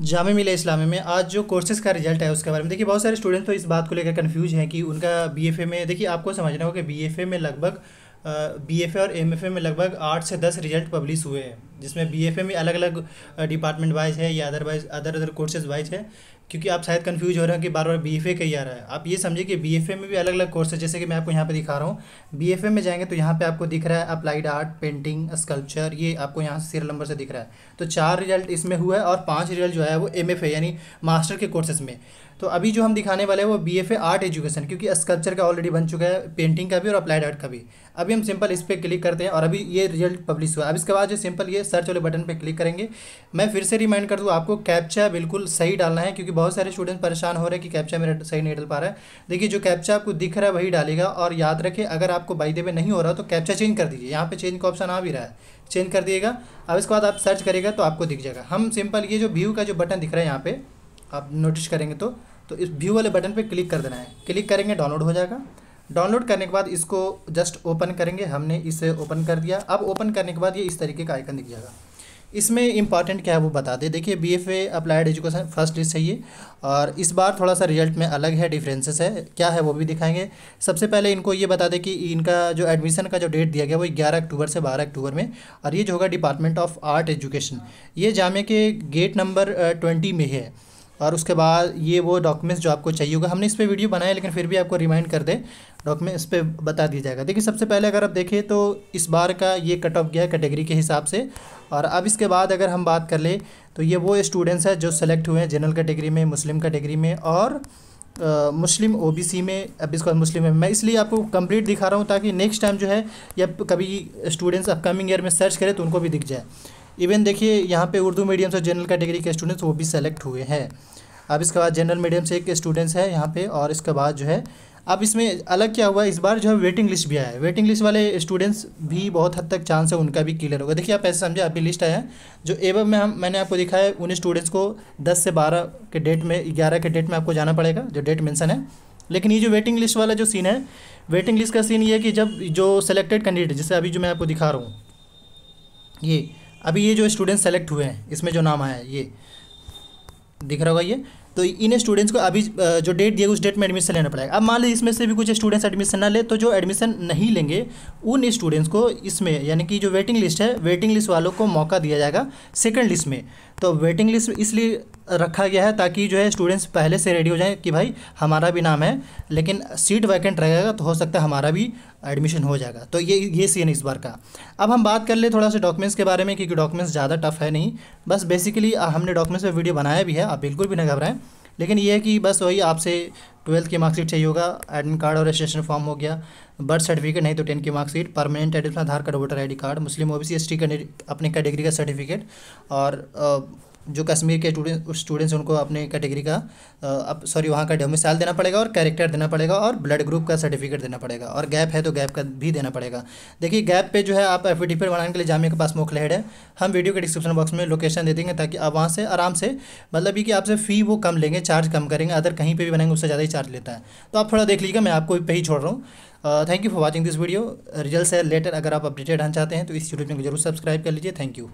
जाम मिला इस्लामी में आज जो कोर्सेज का रिजल्ट है उसके बारे में देखिए बहुत सारे स्टूडेंट तो इस बात को लेकर कन्फ्यूज हैं कि उनका बीएफए में देखिए आपको समझना होगा कि बीएफए में लगभग बीएफए और एमएफए में लगभग आठ से दस रिजल्ट पब्लिश हुए हैं जिसमें बीएफए में अलग अलग डिपार्टमेंट वाइज है या otherwise other other courses wise है क्योंकि आप शायद कंफ्यूज हो रहे हैं कि बार बार बी एफ ए कहीं आ रहा है आप ये समझिए कि बी एफ ए में भी अलग अलग कोर्स है जैसे कि मैं आपको यहाँ पर दिखा रहा हूँ बी एफ ए में जाएंगे तो यहाँ पे आपको दिख रहा है अप्लाइड आर्ट पेंटिंग स्कल्पचर ये आपको यहाँ से सीरियल नंबर से दिख रहा है तो चार रिजल्ट इसमें हुआ है और पाँच रिजल्ट जो है वो एम एफ ए यानी मास्टर के कोर्सेज में तो अभी जो हम दिखाने वाले हैं वो बी एफ आर्ट एजुकेशन क्योंकि स्कल्पचर का ऑलरेडी बन चुका है पेंटिंग का भी और अप्लाइड आर्ट का भी अभी हम सिंपल इस पर क्लिक करते हैं और अभी ये रिजल्ट पब्लिश हुआ अब इसके बाद जो सिंपल ये सर्च वाले बटन पर क्लिक करेंगे मैं फिर से रिमाइंड कर दूँ आपको कैप्चा बिल्कुल सही डालना है क्योंकि बहुत सारे स्टूडेंट परेशान हो रहे हैं कि कैप्चा मेरा सही नहीं डाल पा रहा है देखिए जो कैप्चा आपको दिख रहा है वही डालेगा और याद रखे अगर आपको बाई देवे में नहीं हो रहा तो कैप्चा चेंज कर दीजिए यहाँ पर चेंज का ऑप्शन आ भी रहा है चेंज कर दिएगा अब इसके बाद आप सर्च करेगा तो आपको दिख जाएगा हम सिंपल ये जो व्यू का जो बटन दिख रहा है यहाँ पर आप नोटिस करेंगे तो तो इस व्यू वाले बटन पे क्लिक कर देना है क्लिक करेंगे डाउनलोड हो जाएगा डाउनलोड करने के बाद इसको जस्ट ओपन करेंगे हमने इसे ओपन कर दिया अब ओपन करने के बाद ये इस तरीके का आइकन दिख जाएगा इसमें इंपॉर्टेंट क्या है वो बता दें देखिए B F applied education first list है ये और इस बार थोड़ा सा रिजल्ट में अलग है डिफरेंसेस है क्या है वो भी दिखाएंगे सबसे पहले इनको ये बता दें कि इनका जो एडमिशन का जो डेट दिया गया वो ग्यारह अक्टूबर से बारह अक्टूबर में और ये जो होगा डिपार्टमेंट ऑफ आर्ट एजुकेशन ये जामे के गेट नंबर ट्वेंटी में है और उसके बाद ये वो डॉक्यूमेंट्स जो आपको चाहिए होगा हमने इस पर वीडियो बनाया लेकिन फिर भी आपको रिमाइंड कर दे डॉक्यूमेंट इस पर बता दिया जाएगा देखिए सबसे पहले अगर आप देखें तो इस बार का ये कट ऑफ गया कैटेगरी के हिसाब से और अब इसके बाद अगर हम बात कर ले तो ये वो स्टूडेंट्स हैं जो सेलेक्ट हुए हैं जनरल कैटेगरी में मुस्लिम कैटेगरी में और आ, मुस्लिम सी में अब इसके बाद मुस्लिम में मैं इसलिए आपको कम्प्लीट दिखा रहा हूँ ताकि नेक्स्ट टाइम जो है या कभी स्टूडेंट्स अपकमिंग ईयर में सर्च करें तो उनको भी दिख जाए इवन देखिए यहाँ पे उर्दू मीडियम से जनरल कैटेगरी के स्टूडेंट्स वो भी सेलेक्ट हुए हैं अब इसके बाद जनरल मीडियम से एक स्टूडेंट्स है यहाँ पे और इसके बाद जो है अब इसमें अलग क्या हुआ है इस बार जो है वेटिंग लिस्ट भी आया है वेटिंग लिस्ट वाले स्टूडेंट्स भी बहुत हद तक चांस है उनका भी क्लियर होगा देखिए आप ऐसे समझे अभी लिस्ट आया है जो एवं में हम मैंने आपको दिखाया है उन स्टूडेंट्स को दस से बारह के डेट में ग्यारह के डेट में आपको जाना पड़ेगा जो डेट मैंसन है लेकिन ये जो वेटिंग लिस्ट वाला जो सीन है वेटिंग लिस्ट का सीन ये है कि जब जो सेलेक्टेड कैंडिडेट जैसे अभी जो मैं आपको दिखा रहा हूँ ये अभी ये जो स्टूडेंट सेलेक्ट हुए हैं इसमें जो नाम आया है ये दिख रहा होगा ये तो इन स्टूडेंट्स को अभी जो डेट दिया उस डेट में एडमिशन लेना पड़ेगा अब मान लीजिए इसमें से भी कुछ स्टूडेंट्स एडमिशन ना ले तो जो एडमिशन नहीं लेंगे उन स्टूडेंट्स को इसमें यानी कि जो वेटिंग लिस्ट है वेटिंग लिस्ट वालों को मौका दिया जाएगा सेकंड लिस्ट में तो वेटिंग लिस्ट इसलिए रखा गया है ताकि जो है स्टूडेंट्स पहले से रेडी हो जाएं कि भाई हमारा भी नाम है लेकिन सीट वैकेंट रहेगा तो हो सकता है हमारा भी एडमिशन हो जाएगा तो ये ये सीन इस बार का अब हम बात कर ले थोड़ा सा डॉक्यूमेंट्स के बारे में क्योंकि डॉक्यूमेंट्स ज़्यादा टफ है नहीं बस बेसिकली हमने डॉक्यूमेंट्स पर वीडियो बनाया भी है आप बिल्कुल भी ना घबराएं लेकिन ये है कि बस वही आपसे ट्वेल्थ की मार्कशीट चाहिए होगा एडमिट कार्ड और रजिस्ट्रेशन फॉर्म हो गया बर्थ सर्टिफिकेट नहीं तो टेन की marksheet permanent additional Aadhaar card voter ID card Muslim OBC ST का अपने कैटेगरी का सर्टिफिकेट और जो कश्मीर के स्टूडेंट स्टूडेंट्स उनको अपने कैटेगरी का अब सॉरी वहाँ का डोमिसाइल देना पड़ेगा और कैरेक्टर देना पड़ेगा और ब्लड ग्रुप का सर्टिफिकेट देना पड़ेगा और गैप है तो गैप का भी देना पड़ेगा देखिए गैप पे जो है आप एफ डी बनाने के लिए जामिया के पास मुखलहड़ है हम वीडियो के डिस्क्रिप्शन बॉक्स में लोकेशन दे देंगे ताकि आप वहाँ से आराम से मतलब ये कि आपसे फ़ी वो कम लेंगे चार्ज कम करेंगे अदर कहीं पर भी बनाएंगे उससे ज़्यादा ही चार्ज लेता है तो आप थोड़ा देख लीजिएगा मैं आपको पे ही छोड़ रहा हूँ thank you for watching this video result से लेटर अगर आप अपडेटेड हम चाहते हैं तो इस यूट्यूब चैनल को जरूर सब्सक्राइब कर लीजिए थैंक यू